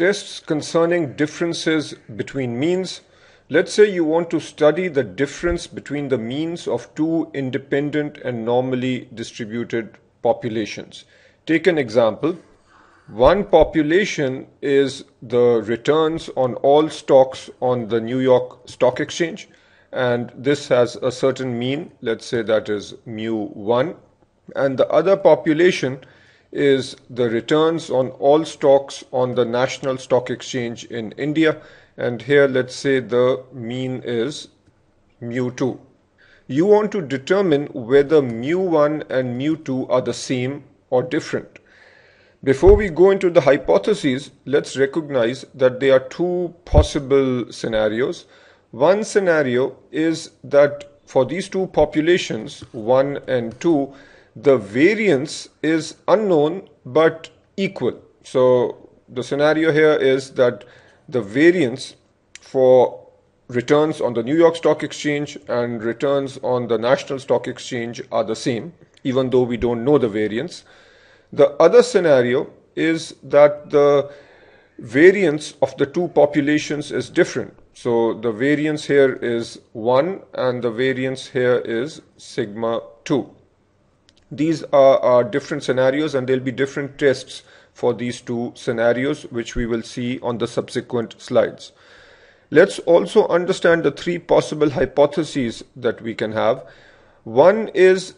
tests concerning differences between means. Let's say you want to study the difference between the means of two independent and normally distributed populations. Take an example. One population is the returns on all stocks on the New York Stock Exchange, and this has a certain mean, let's say that is mu 1, and the other population is the returns on all stocks on the National Stock Exchange in India. And here, let's say the mean is mu2. You want to determine whether mu1 and mu2 are the same or different. Before we go into the hypotheses, let's recognize that there are two possible scenarios. One scenario is that for these two populations, 1 and 2, the variance is unknown but equal. So the scenario here is that the variance for returns on the New York Stock Exchange and returns on the National Stock Exchange are the same, even though we don't know the variance. The other scenario is that the variance of the two populations is different. So the variance here is 1 and the variance here is sigma 2. These are, are different scenarios and there'll be different tests for these two scenarios which we will see on the subsequent slides. Let's also understand the three possible hypotheses that we can have. One is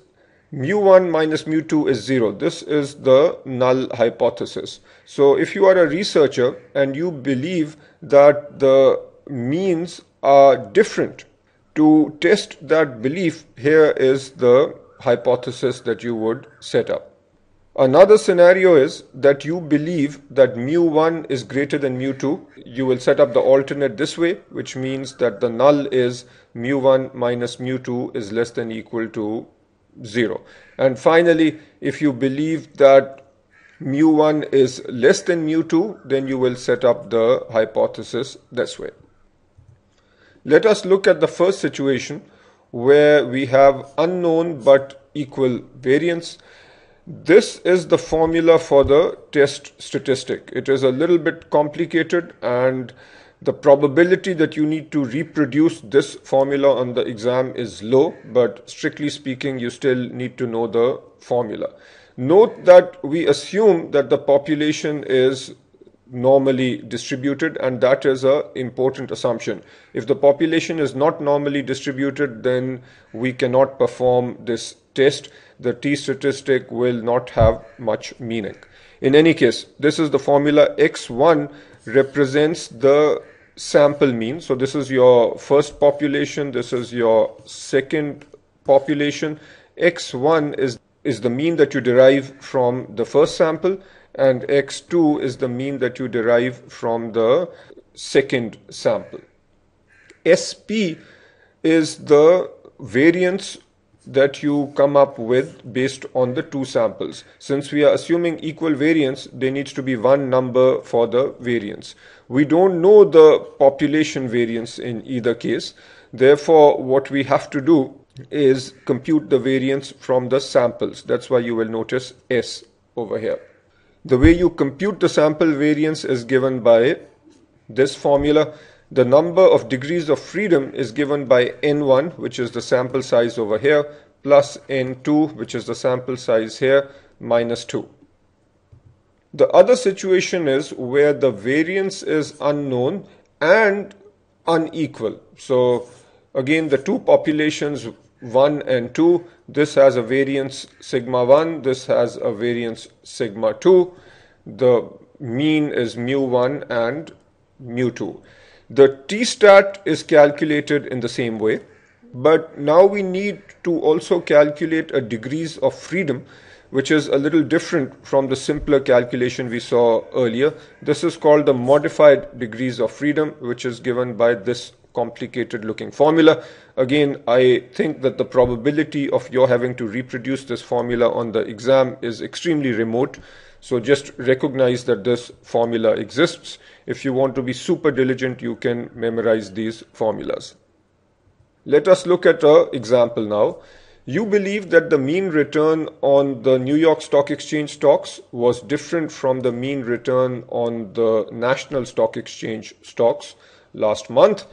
mu1 minus mu2 is 0. This is the null hypothesis. So if you are a researcher and you believe that the means are different, to test that belief, here is the hypothesis that you would set up. Another scenario is that you believe that mu1 is greater than mu2. You will set up the alternate this way, which means that the null is mu1 minus mu2 is less than equal to 0. And finally, if you believe that mu1 is less than mu2, then you will set up the hypothesis this way. Let us look at the first situation where we have unknown but equal variance. This is the formula for the test statistic. It is a little bit complicated and the probability that you need to reproduce this formula on the exam is low, but strictly speaking, you still need to know the formula. Note that we assume that the population is normally distributed and that is a important assumption if the population is not normally distributed then we cannot perform this test the t statistic will not have much meaning in any case this is the formula x1 represents the sample mean so this is your first population this is your second population x1 is is the mean that you derive from the first sample and x2 is the mean that you derive from the second sample. SP is the variance that you come up with based on the two samples. Since we are assuming equal variance, there needs to be one number for the variance. We don't know the population variance in either case. Therefore, what we have to do is compute the variance from the samples. That's why you will notice S over here. The way you compute the sample variance is given by this formula. The number of degrees of freedom is given by n1, which is the sample size over here, plus n2, which is the sample size here, minus 2. The other situation is where the variance is unknown and unequal. So again, the two populations 1 and 2. This has a variance sigma 1, this has a variance sigma 2. The mean is mu 1 and mu 2. The t-stat is calculated in the same way, but now we need to also calculate a degrees of freedom which is a little different from the simpler calculation we saw earlier. This is called the modified degrees of freedom, which is given by this complicated looking formula. Again, I think that the probability of your having to reproduce this formula on the exam is extremely remote. So just recognize that this formula exists. If you want to be super diligent, you can memorize these formulas. Let us look at an example now. You believe that the mean return on the New York Stock Exchange stocks was different from the mean return on the National Stock Exchange stocks last month.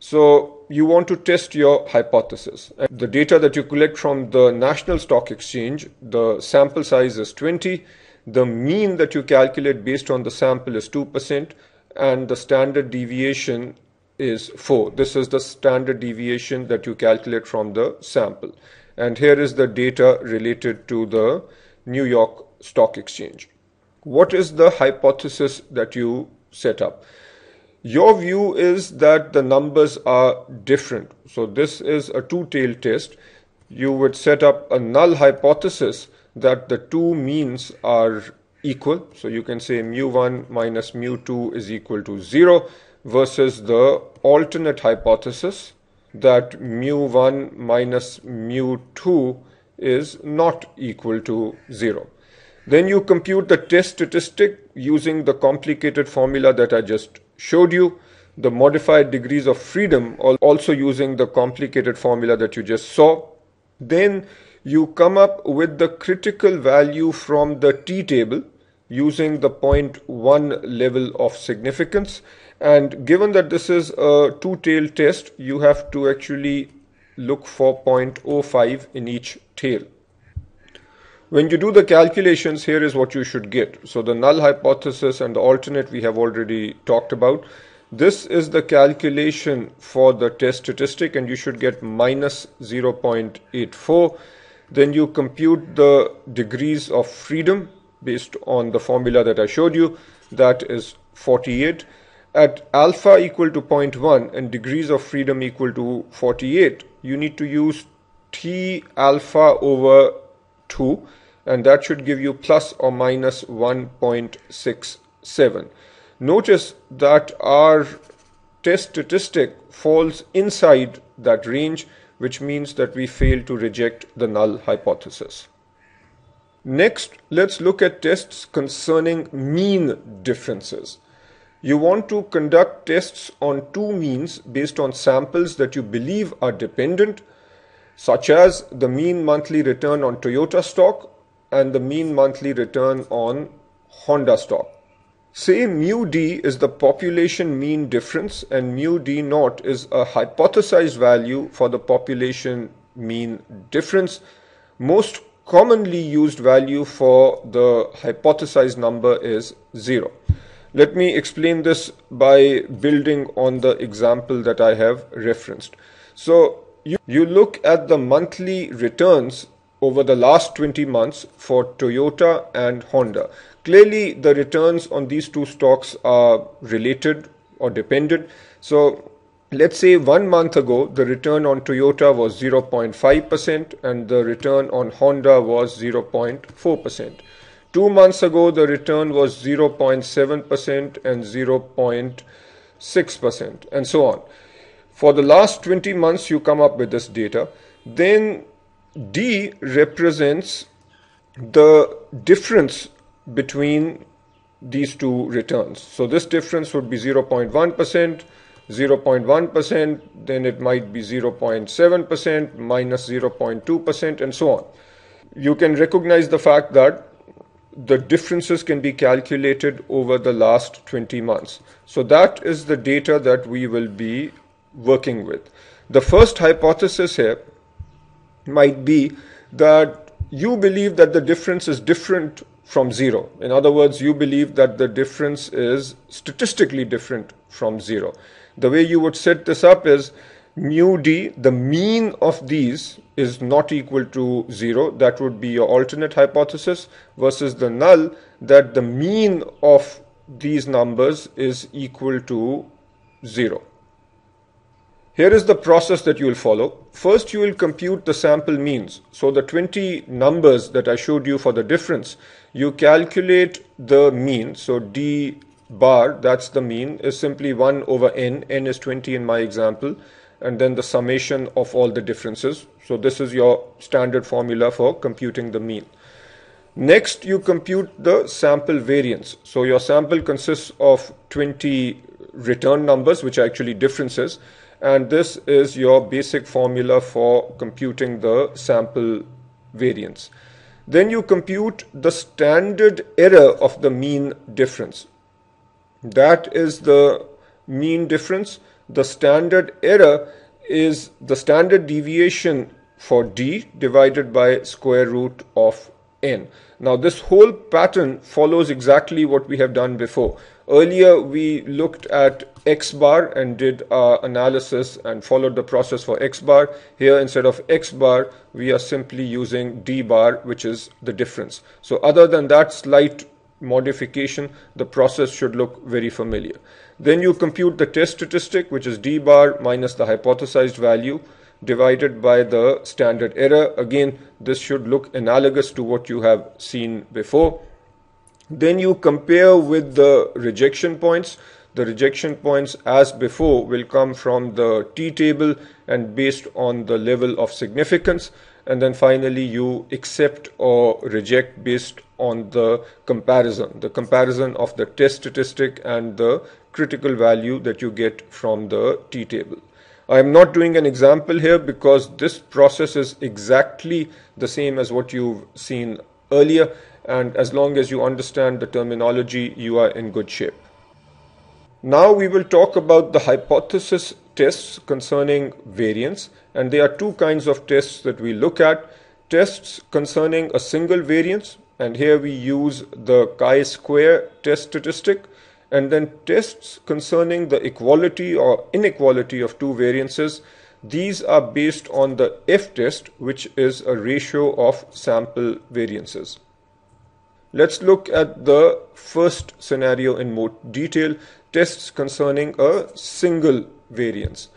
So you want to test your hypothesis. The data that you collect from the National Stock Exchange, the sample size is 20. The mean that you calculate based on the sample is 2%, and the standard deviation is 4. This is the standard deviation that you calculate from the sample. And here is the data related to the New York Stock Exchange. What is the hypothesis that you set up? Your view is that the numbers are different. So this is a two-tailed test. You would set up a null hypothesis that the two means are equal. So you can say mu1 minus mu2 is equal to 0 versus the alternate hypothesis that mu1 minus mu2 is not equal to 0. Then you compute the test statistic using the complicated formula that I just showed you the modified degrees of freedom also using the complicated formula that you just saw. Then you come up with the critical value from the t table using the 0.1 level of significance and given that this is a two-tail test you have to actually look for 0.05 in each tail. When you do the calculations, here is what you should get. So the null hypothesis and the alternate we have already talked about. This is the calculation for the test statistic and you should get minus 0.84. Then you compute the degrees of freedom based on the formula that I showed you. That is 48 at alpha equal to 0.1 and degrees of freedom equal to 48 you need to use T alpha over 2 and that should give you plus or minus 1.67. Notice that our test statistic falls inside that range which means that we fail to reject the null hypothesis. Next, let's look at tests concerning mean differences. You want to conduct tests on two means based on samples that you believe are dependent such as the mean monthly return on Toyota stock and the mean monthly return on Honda stock. Say mu d is the population mean difference and mu d naught is a hypothesized value for the population mean difference. Most commonly used value for the hypothesized number is 0. Let me explain this by building on the example that I have referenced. So you, you look at the monthly returns over the last 20 months for Toyota and Honda. Clearly, the returns on these two stocks are related or dependent. So, let's say one month ago, the return on Toyota was 0.5% and the return on Honda was 0.4%. Two months ago, the return was 0.7% and 0.6%, and so on for the last 20 months you come up with this data then d represents the difference between these two returns so this difference would be 0.1 percent 0.1 percent then it might be 0.7 percent minus 0.2 percent and so on you can recognize the fact that the differences can be calculated over the last 20 months so that is the data that we will be working with. The first hypothesis here might be that you believe that the difference is different from zero. In other words, you believe that the difference is statistically different from zero. The way you would set this up is mu d, the mean of these is not equal to zero. That would be your alternate hypothesis versus the null that the mean of these numbers is equal to zero. Here is the process that you will follow. First, you will compute the sample means. So the 20 numbers that I showed you for the difference, you calculate the mean. So d bar, that's the mean, is simply 1 over n. n is 20 in my example. And then the summation of all the differences. So this is your standard formula for computing the mean. Next, you compute the sample variance. So your sample consists of 20 return numbers, which are actually differences and this is your basic formula for computing the sample variance. Then you compute the standard error of the mean difference. That is the mean difference. The standard error is the standard deviation for d divided by square root of n. Now this whole pattern follows exactly what we have done before. Earlier, we looked at X bar and did our analysis and followed the process for X bar. Here, instead of X bar, we are simply using D bar, which is the difference. So other than that slight modification, the process should look very familiar. Then you compute the test statistic, which is D bar minus the hypothesized value divided by the standard error. Again, this should look analogous to what you have seen before. Then you compare with the rejection points. The rejection points as before will come from the T table and based on the level of significance. And then finally you accept or reject based on the comparison, the comparison of the test statistic and the critical value that you get from the T table. I am not doing an example here because this process is exactly the same as what you've seen earlier and as long as you understand the terminology, you are in good shape. Now we will talk about the hypothesis tests concerning variance and there are two kinds of tests that we look at. Tests concerning a single variance and here we use the chi-square test statistic and then tests concerning the equality or inequality of two variances. These are based on the F test which is a ratio of sample variances. Let's look at the first scenario in more detail, tests concerning a single variance.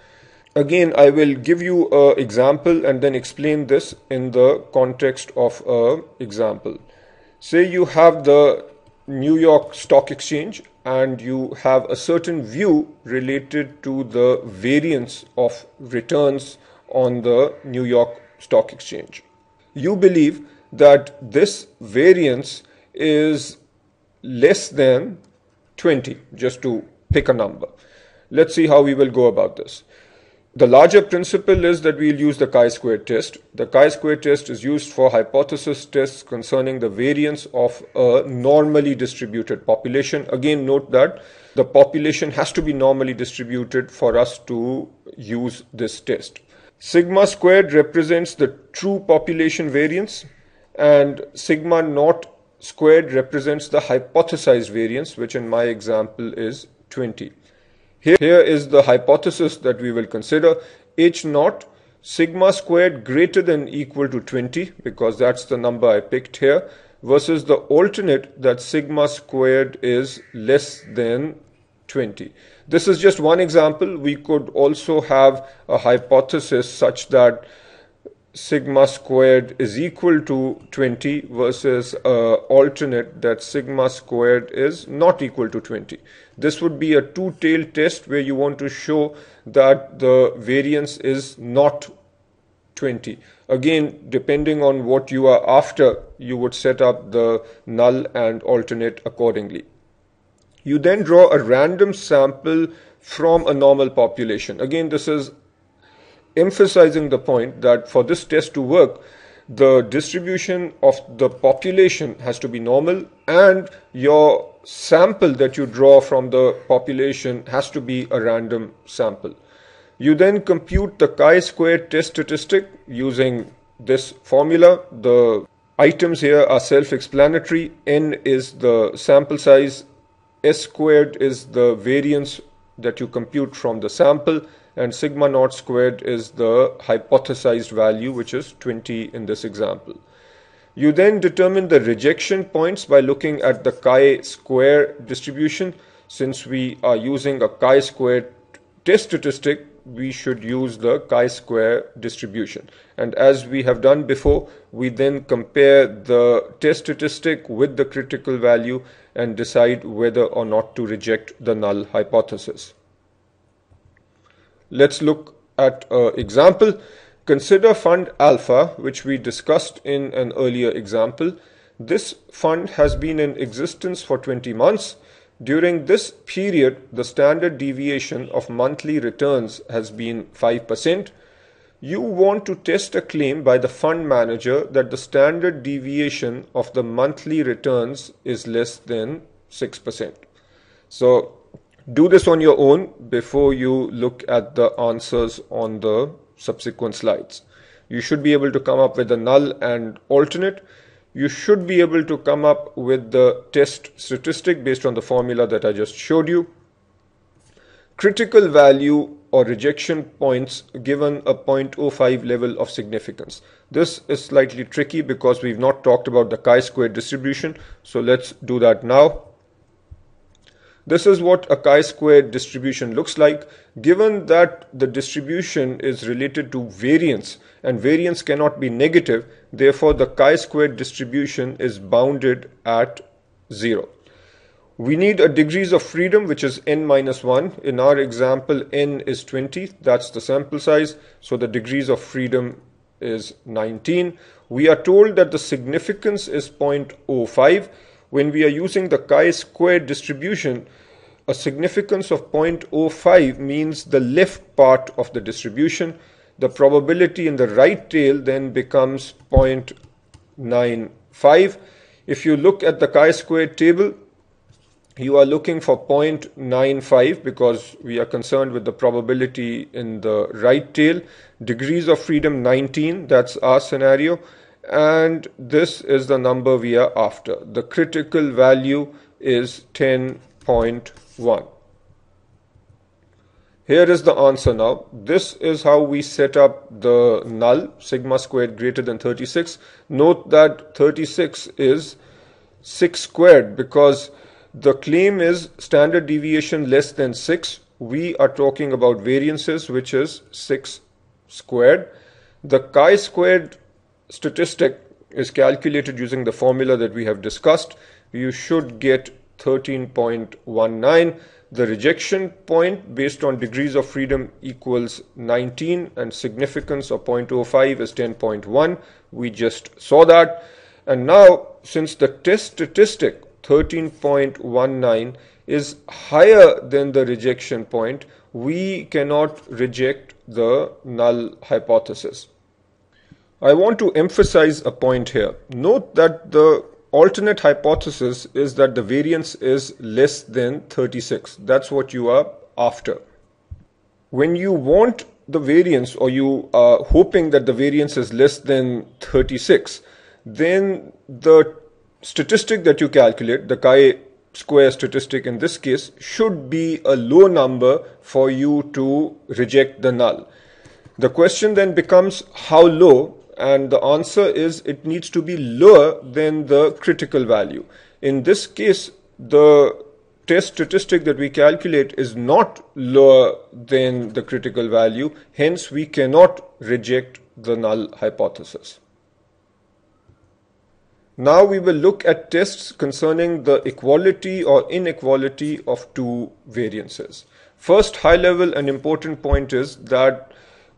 Again, I will give you an example and then explain this in the context of an example. Say you have the New York Stock Exchange and you have a certain view related to the variance of returns on the New York Stock Exchange. You believe that this variance is less than 20, just to pick a number. Let's see how we will go about this. The larger principle is that we'll use the chi-square test. The chi-square test is used for hypothesis tests concerning the variance of a normally distributed population. Again, note that the population has to be normally distributed for us to use this test. Sigma squared represents the true population variance and sigma naught squared represents the hypothesized variance, which in my example is 20. Here, here is the hypothesis that we will consider. H naught sigma squared greater than equal to 20 because that's the number I picked here versus the alternate that sigma squared is less than 20. This is just one example. We could also have a hypothesis such that sigma squared is equal to 20 versus uh, alternate that sigma squared is not equal to 20. This would be a two-tailed test where you want to show that the variance is not 20. Again, depending on what you are after, you would set up the null and alternate accordingly. You then draw a random sample from a normal population. Again, this is emphasizing the point that for this test to work, the distribution of the population has to be normal and your sample that you draw from the population has to be a random sample. You then compute the chi-square test statistic using this formula. The items here are self-explanatory. N is the sample size. S squared is the variance that you compute from the sample and sigma naught squared is the hypothesized value which is 20 in this example. You then determine the rejection points by looking at the chi-square distribution. Since we are using a chi-square test statistic, we should use the chi-square distribution. And as we have done before, we then compare the test statistic with the critical value and decide whether or not to reject the null hypothesis. Let's look at an example. Consider fund alpha, which we discussed in an earlier example. This fund has been in existence for 20 months. During this period, the standard deviation of monthly returns has been 5%. You want to test a claim by the fund manager that the standard deviation of the monthly returns is less than 6%. So do this on your own before you look at the answers on the subsequent slides. You should be able to come up with a null and alternate. You should be able to come up with the test statistic based on the formula that I just showed you. Critical value or rejection points given a 0.05 level of significance. This is slightly tricky because we've not talked about the chi-square distribution. So let's do that now. This is what a chi-square distribution looks like. Given that the distribution is related to variance and variance cannot be negative, therefore the chi-square distribution is bounded at zero. We need a degrees of freedom which is n minus 1. In our example n is 20, that's the sample size, so the degrees of freedom is 19. We are told that the significance is 0.05 when we are using the chi-square distribution, a significance of 0.05 means the left part of the distribution. The probability in the right tail then becomes 0.95. If you look at the chi-square table, you are looking for 0.95 because we are concerned with the probability in the right tail. Degrees of freedom 19, that's our scenario and this is the number we are after. The critical value is 10.1. Here is the answer now. This is how we set up the null, sigma squared greater than 36. Note that 36 is 6 squared because the claim is standard deviation less than 6. We are talking about variances, which is 6 squared. The chi squared statistic is calculated using the formula that we have discussed, you should get 13.19. The rejection point based on degrees of freedom equals 19 and significance of 0.05 is 10.1. We just saw that. And now since the test statistic 13.19 is higher than the rejection point, we cannot reject the null hypothesis. I want to emphasize a point here. Note that the alternate hypothesis is that the variance is less than 36. That's what you are after. When you want the variance or you are hoping that the variance is less than 36, then the statistic that you calculate, the chi square statistic in this case, should be a low number for you to reject the null. The question then becomes how low and the answer is it needs to be lower than the critical value. In this case, the test statistic that we calculate is not lower than the critical value, hence we cannot reject the null hypothesis. Now we will look at tests concerning the equality or inequality of two variances. First high level and important point is that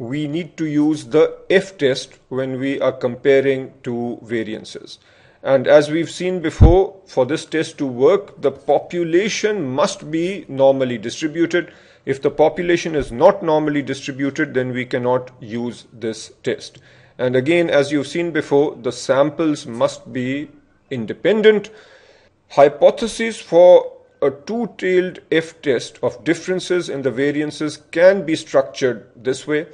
we need to use the F test when we are comparing two variances. And as we've seen before, for this test to work, the population must be normally distributed. If the population is not normally distributed, then we cannot use this test. And again, as you've seen before, the samples must be independent. Hypotheses for a two-tailed F test of differences in the variances can be structured this way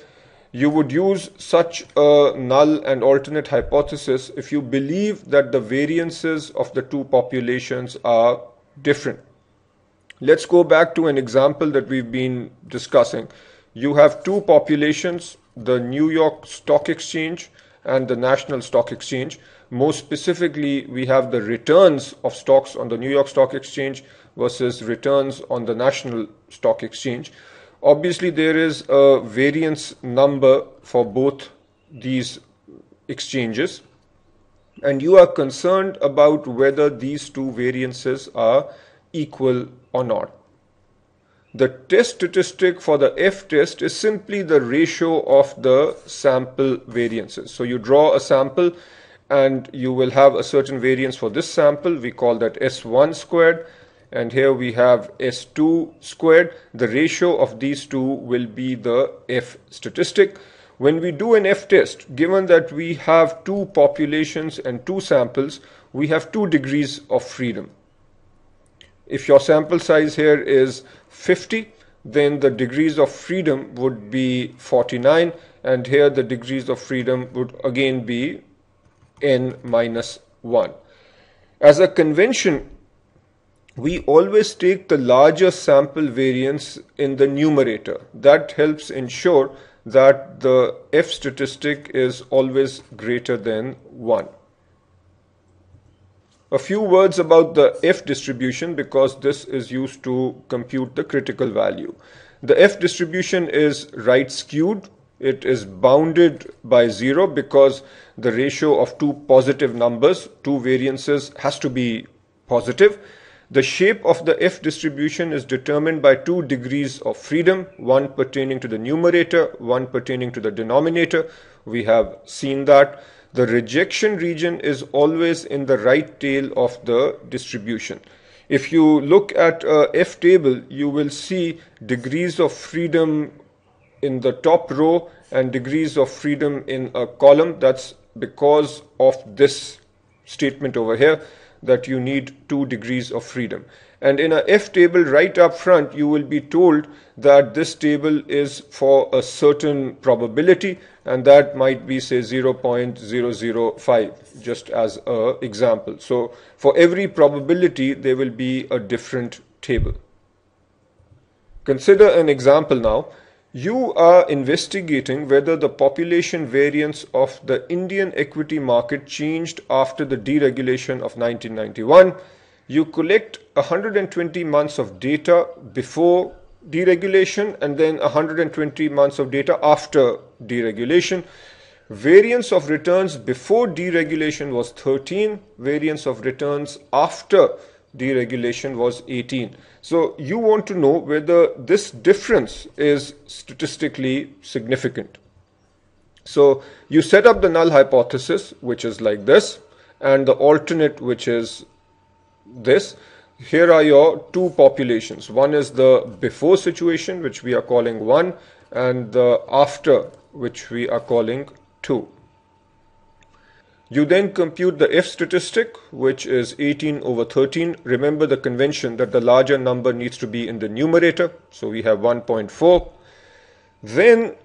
you would use such a null and alternate hypothesis if you believe that the variances of the two populations are different. Let's go back to an example that we've been discussing. You have two populations, the New York Stock Exchange and the National Stock Exchange. More specifically, we have the returns of stocks on the New York Stock Exchange versus returns on the National Stock Exchange. Obviously, there is a variance number for both these exchanges, and you are concerned about whether these two variances are equal or not. The test statistic for the F test is simply the ratio of the sample variances. So you draw a sample and you will have a certain variance for this sample. We call that S1 squared and here we have S2 squared. The ratio of these two will be the F statistic. When we do an F test, given that we have two populations and two samples, we have two degrees of freedom. If your sample size here is 50, then the degrees of freedom would be 49 and here the degrees of freedom would again be n minus 1. As a convention, we always take the larger sample variance in the numerator. That helps ensure that the F statistic is always greater than 1. A few words about the F distribution because this is used to compute the critical value. The F distribution is right skewed. It is bounded by 0 because the ratio of two positive numbers, two variances has to be positive. The shape of the F distribution is determined by two degrees of freedom, one pertaining to the numerator, one pertaining to the denominator. We have seen that the rejection region is always in the right tail of the distribution. If you look at a F table, you will see degrees of freedom in the top row and degrees of freedom in a column. That's because of this statement over here that you need two degrees of freedom. And in a F table right up front, you will be told that this table is for a certain probability and that might be say 0.005 just as a example. So for every probability, there will be a different table. Consider an example now you are investigating whether the population variance of the Indian equity market changed after the deregulation of 1991. You collect 120 months of data before deregulation and then 120 months of data after deregulation. Variance of returns before deregulation was 13, variance of returns after deregulation was 18. So you want to know whether this difference is statistically significant. So you set up the null hypothesis, which is like this, and the alternate, which is this. Here are your two populations. One is the before situation, which we are calling 1, and the after, which we are calling 2. You then compute the F statistic, which is 18 over 13. Remember the convention that the larger number needs to be in the numerator. So we have 1.4. Then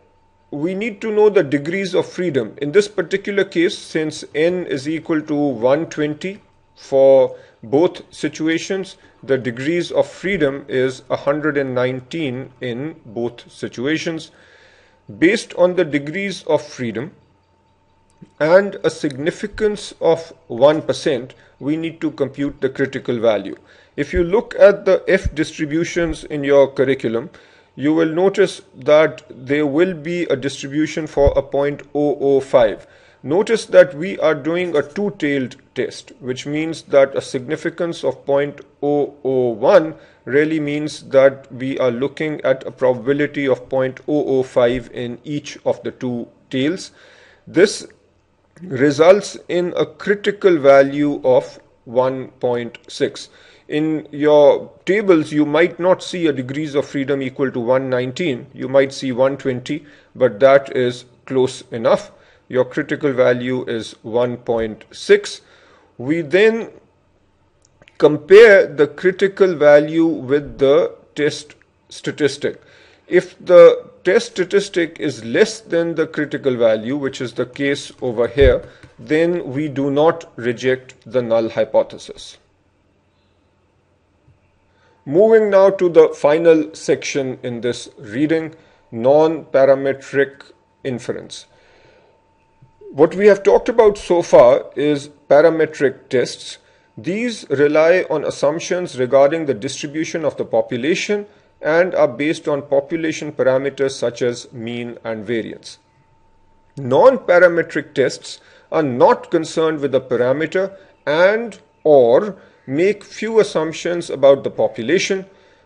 we need to know the degrees of freedom. In this particular case, since n is equal to 120 for both situations, the degrees of freedom is 119 in both situations. Based on the degrees of freedom, and a significance of 1%, we need to compute the critical value. If you look at the F distributions in your curriculum, you will notice that there will be a distribution for a 0.005. Notice that we are doing a two-tailed test, which means that a significance of 0.001 really means that we are looking at a probability of 0.005 in each of the two tails. This results in a critical value of 1.6 in your tables you might not see a degrees of freedom equal to 119 you might see 120 but that is close enough your critical value is 1.6 we then compare the critical value with the test statistic if the test statistic is less than the critical value, which is the case over here, then we do not reject the null hypothesis. Moving now to the final section in this reading, non-parametric inference. What we have talked about so far is parametric tests. These rely on assumptions regarding the distribution of the population and are based on population parameters such as mean and variance. Non-parametric tests are not concerned with the parameter and or make few assumptions about the population.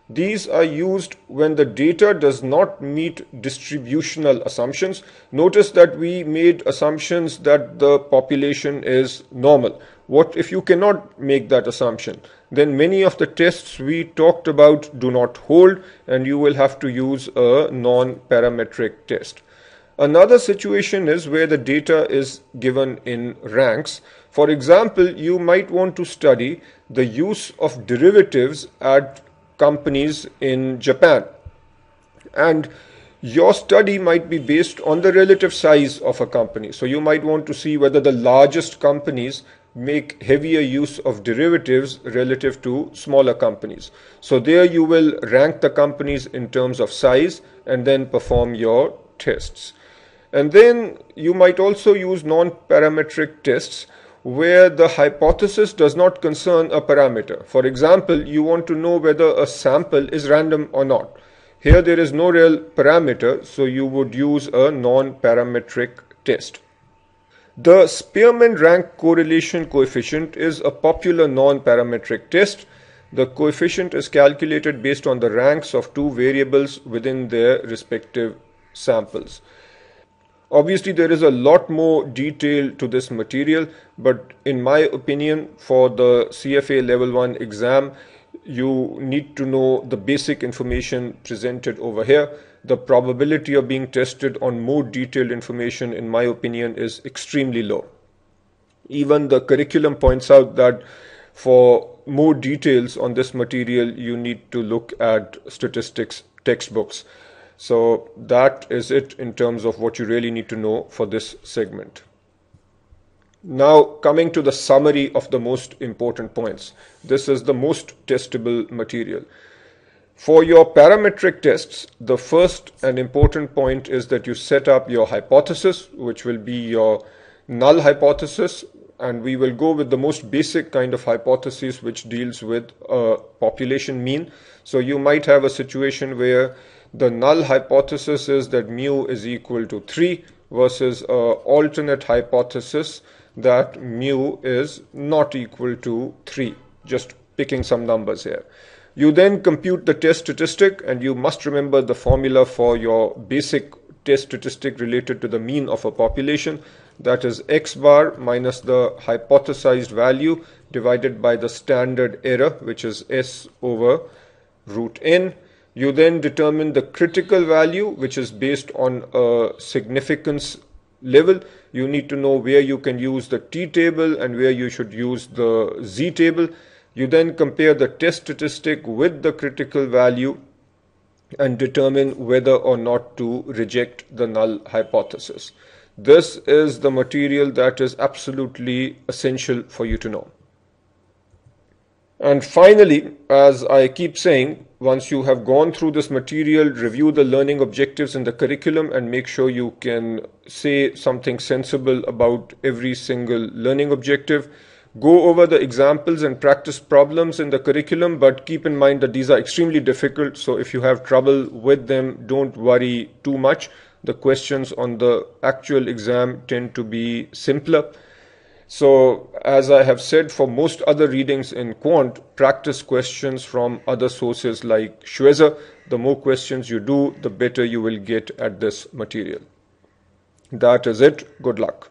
These are used when the data does not meet distributional assumptions. Notice that we made assumptions that the population is normal what if you cannot make that assumption then many of the tests we talked about do not hold and you will have to use a non-parametric test another situation is where the data is given in ranks for example you might want to study the use of derivatives at companies in japan and your study might be based on the relative size of a company. So you might want to see whether the largest companies make heavier use of derivatives relative to smaller companies. So there you will rank the companies in terms of size and then perform your tests. And then you might also use non-parametric tests where the hypothesis does not concern a parameter. For example, you want to know whether a sample is random or not. Here there is no real parameter, so you would use a non-parametric test. The Spearman rank correlation coefficient is a popular non-parametric test. The coefficient is calculated based on the ranks of two variables within their respective samples. Obviously, there is a lot more detail to this material, but in my opinion, for the CFA level 1 exam, you need to know the basic information presented over here. The probability of being tested on more detailed information, in my opinion, is extremely low. Even the curriculum points out that for more details on this material, you need to look at statistics textbooks. So that is it in terms of what you really need to know for this segment. Now, coming to the summary of the most important points. This is the most testable material. For your parametric tests, the first and important point is that you set up your hypothesis, which will be your null hypothesis, and we will go with the most basic kind of hypothesis which deals with a uh, population mean. So you might have a situation where the null hypothesis is that mu is equal to 3 versus a uh, alternate hypothesis that mu is not equal to 3, just picking some numbers here. You then compute the test statistic and you must remember the formula for your basic test statistic related to the mean of a population that is x bar minus the hypothesized value divided by the standard error which is s over root n. You then determine the critical value which is based on a significance level you need to know where you can use the t table and where you should use the z table you then compare the test statistic with the critical value and determine whether or not to reject the null hypothesis this is the material that is absolutely essential for you to know and finally, as I keep saying, once you have gone through this material, review the learning objectives in the curriculum and make sure you can say something sensible about every single learning objective. Go over the examples and practice problems in the curriculum, but keep in mind that these are extremely difficult. So if you have trouble with them, don't worry too much. The questions on the actual exam tend to be simpler. So, as I have said for most other readings in quant, practice questions from other sources like Schweizer. The more questions you do, the better you will get at this material. That is it. Good luck.